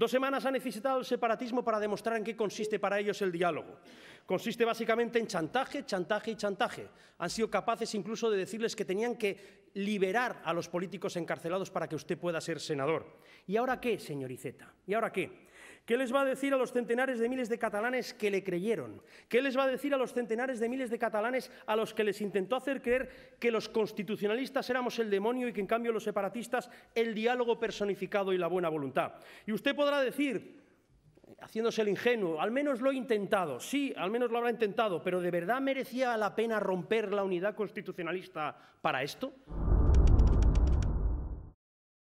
Dos semanas ha necesitado el separatismo para demostrar en qué consiste para ellos el diálogo consiste básicamente en chantaje, chantaje y chantaje. Han sido capaces incluso de decirles que tenían que liberar a los políticos encarcelados para que usted pueda ser senador. ¿Y ahora qué, señoriceta? ¿Y ahora qué? ¿Qué les va a decir a los centenares de miles de catalanes que le creyeron? ¿Qué les va a decir a los centenares de miles de catalanes a los que les intentó hacer creer que los constitucionalistas éramos el demonio y que en cambio los separatistas el diálogo personificado y la buena voluntad? Y usted podrá decir, haciéndose el ingenuo, al menos lo he intentado, sí, al menos lo habrá intentado, pero ¿de verdad merecía la pena romper la unidad constitucionalista para esto?